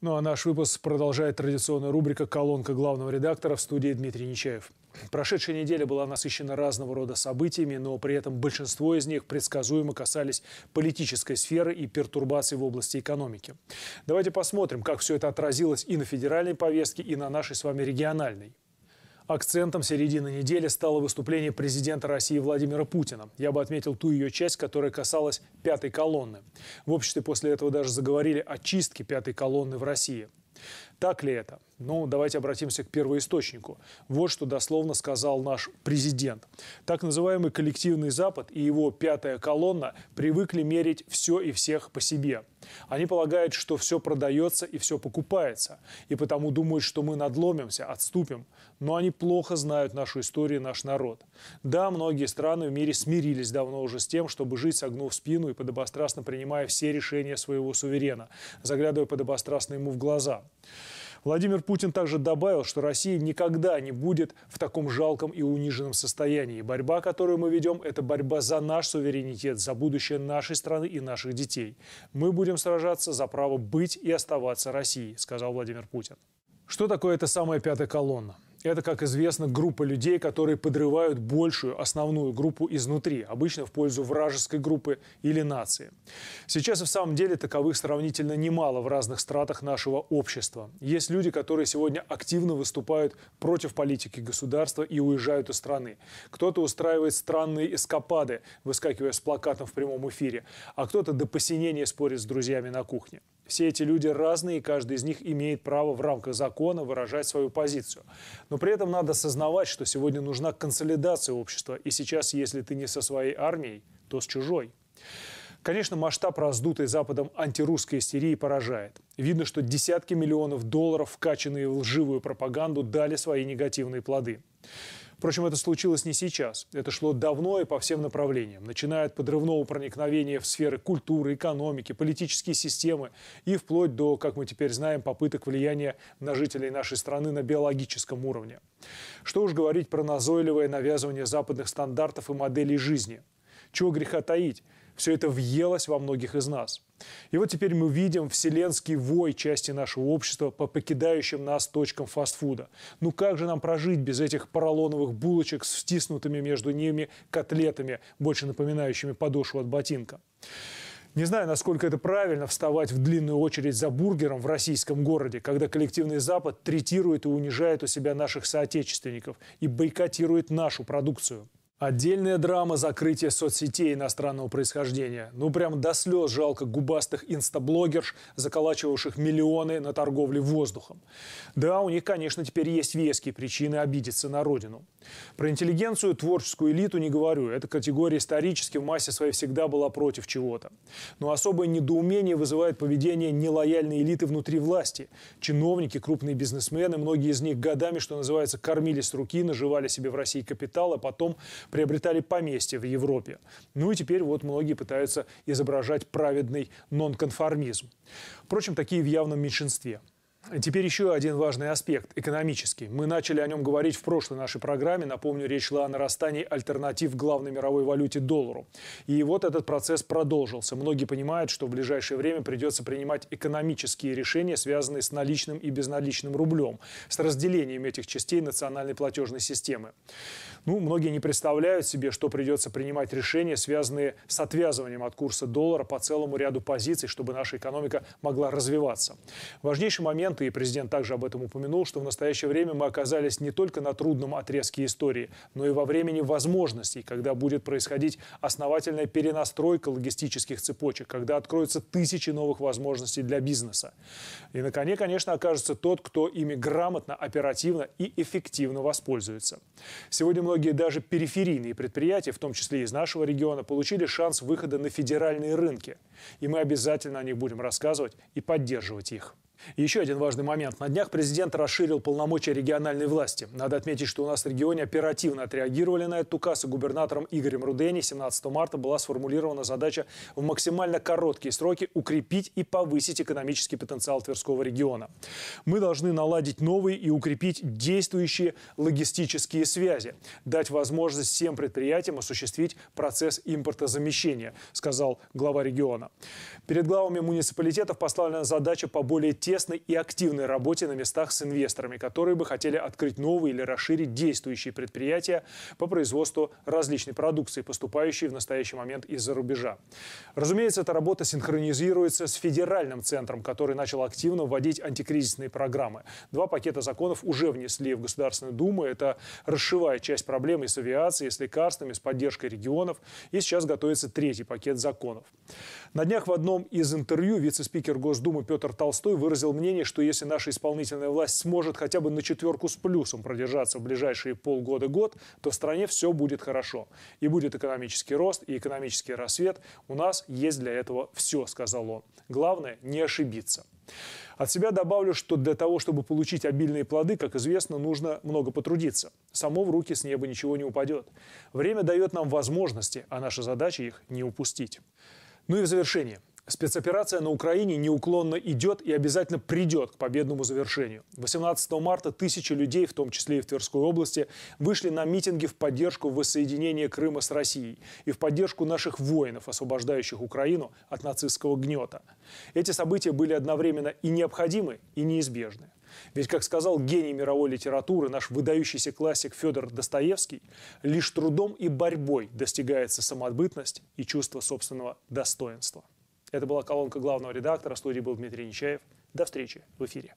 Ну а наш выпуск продолжает традиционная рубрика «Колонка главного редактора» в студии Дмитрий Нечаев. Прошедшая неделя была насыщена разного рода событиями, но при этом большинство из них предсказуемо касались политической сферы и пертурбаций в области экономики. Давайте посмотрим, как все это отразилось и на федеральной повестке, и на нашей с вами региональной. Акцентом середины недели стало выступление президента России Владимира Путина. Я бы отметил ту ее часть, которая касалась пятой колонны. В обществе после этого даже заговорили о чистке пятой колонны в России. Так ли это? Ну, давайте обратимся к первоисточнику. Вот что дословно сказал наш президент. Так называемый коллективный Запад и его пятая колонна привыкли мерить все и всех по себе. Они полагают, что все продается и все покупается, и потому думают, что мы надломимся, отступим. Но они плохо знают нашу историю и наш народ. Да, многие страны в мире смирились давно уже с тем, чтобы жить, согнув спину и подобострастно принимая все решения своего суверена, заглядывая подобострастно ему в глаза. Владимир Путин также добавил, что Россия никогда не будет в таком жалком и униженном состоянии. Борьба, которую мы ведем, это борьба за наш суверенитет, за будущее нашей страны и наших детей. Мы будем сражаться за право быть и оставаться Россией, сказал Владимир Путин. Что такое эта самая пятая колонна? Это, как известно, группа людей, которые подрывают большую основную группу изнутри, обычно в пользу вражеской группы или нации. Сейчас и в самом деле таковых сравнительно немало в разных стратах нашего общества. Есть люди, которые сегодня активно выступают против политики государства и уезжают из страны. Кто-то устраивает странные эскапады, выскакивая с плакатом в прямом эфире, а кто-то до посинения спорит с друзьями на кухне. Все эти люди разные, и каждый из них имеет право в рамках закона выражать свою позицию. Но при этом надо осознавать, что сегодня нужна консолидация общества, и сейчас, если ты не со своей армией, то с чужой. Конечно, масштаб раздутой Западом антирусской истерии поражает. Видно, что десятки миллионов долларов, вкачанные в лживую пропаганду, дали свои негативные плоды. Впрочем, это случилось не сейчас. Это шло давно и по всем направлениям, начиная от подрывного проникновения в сферы культуры, экономики, политические системы и вплоть до, как мы теперь знаем, попыток влияния на жителей нашей страны на биологическом уровне. Что уж говорить про назойливое навязывание западных стандартов и моделей жизни. Чего греха таить? Все это въелось во многих из нас. И вот теперь мы видим вселенский вой части нашего общества по покидающим нас точкам фастфуда. Ну как же нам прожить без этих поролоновых булочек с втиснутыми между ними котлетами, больше напоминающими подошву от ботинка? Не знаю, насколько это правильно вставать в длинную очередь за бургером в российском городе, когда коллективный Запад третирует и унижает у себя наших соотечественников и бойкотирует нашу продукцию. Отдельная драма закрытия соцсетей иностранного происхождения. Ну прям до слез жалко губастых инстаблогерш, заколачивавших миллионы на торговле воздухом. Да, у них, конечно, теперь есть веские причины обидеться на родину. Про интеллигенцию, творческую элиту не говорю. Эта категория исторически в массе своей всегда была против чего-то. Но особое недоумение вызывает поведение нелояльной элиты внутри власти. Чиновники, крупные бизнесмены, многие из них годами, что называется, кормились с руки, наживали себе в России капитал, а потом приобретали поместья в Европе. Ну и теперь вот многие пытаются изображать праведный нонконформизм. Впрочем, такие в явном меньшинстве. Теперь еще один важный аспект – экономический. Мы начали о нем говорить в прошлой нашей программе. Напомню, речь шла о нарастании альтернатив главной мировой валюте – доллару. И вот этот процесс продолжился. Многие понимают, что в ближайшее время придется принимать экономические решения, связанные с наличным и безналичным рублем, с разделением этих частей национальной платежной системы. Ну, многие не представляют себе, что придется принимать решения, связанные с отвязыванием от курса доллара по целому ряду позиций, чтобы наша экономика могла развиваться. Важнейший момент президента, и президент также об этом упомянул, что в настоящее время мы оказались не только на трудном отрезке истории, но и во времени возможностей, когда будет происходить основательная перенастройка логистических цепочек, когда откроются тысячи новых возможностей для бизнеса. И на коне, конечно, окажется тот, кто ими грамотно, оперативно и эффективно воспользуется. Сегодня многие даже периферийные предприятия, в том числе из нашего региона, получили шанс выхода на федеральные рынки. И мы обязательно о них будем рассказывать и поддерживать их. Еще один важный момент. На днях президент расширил полномочия региональной власти. Надо отметить, что у нас в регионе оперативно отреагировали на этот указ, и губернатором Игорем Рудени 17 марта была сформулирована задача в максимально короткие сроки укрепить и повысить экономический потенциал Тверского региона. Мы должны наладить новые и укрепить действующие логистические связи, дать возможность всем предприятиям осуществить процесс импортозамещения, сказал глава региона. Перед главами муниципалитетов поставлена задача по более тесной и активной работе на местах с инвесторами, которые бы хотели открыть новые или расширить действующие предприятия по производству различной продукции, поступающей в настоящий момент из-за рубежа. Разумеется, эта работа синхронизируется с федеральным центром, который начал активно вводить антикризисные программы. Два пакета законов уже внесли в Государственную Думу. Это расшивая часть проблемы с авиацией, с лекарствами, с поддержкой регионов. И сейчас готовится третий пакет законов. На днях в одном из интервью вице-спикер Госдумы Петр Толстой выразил выразил мнение, что если наша исполнительная власть сможет хотя бы на четверку с плюсом продержаться в ближайшие полгода-год, то в стране все будет хорошо. И будет экономический рост, и экономический рассвет. У нас есть для этого все, сказал он. Главное – не ошибиться. От себя добавлю, что для того, чтобы получить обильные плоды, как известно, нужно много потрудиться. Само в руки с неба ничего не упадет. Время дает нам возможности, а наша задача их не упустить. Ну и в завершение. Спецоперация на Украине неуклонно идет и обязательно придет к победному завершению. 18 марта тысячи людей, в том числе и в Тверской области, вышли на митинги в поддержку воссоединения Крыма с Россией и в поддержку наших воинов, освобождающих Украину от нацистского гнета. Эти события были одновременно и необходимы, и неизбежны. Ведь, как сказал гений мировой литературы, наш выдающийся классик Федор Достоевский, лишь трудом и борьбой достигается самоотбытность и чувство собственного достоинства. Это была колонка главного редактора. В студии был Дмитрий Нечаев. До встречи в эфире.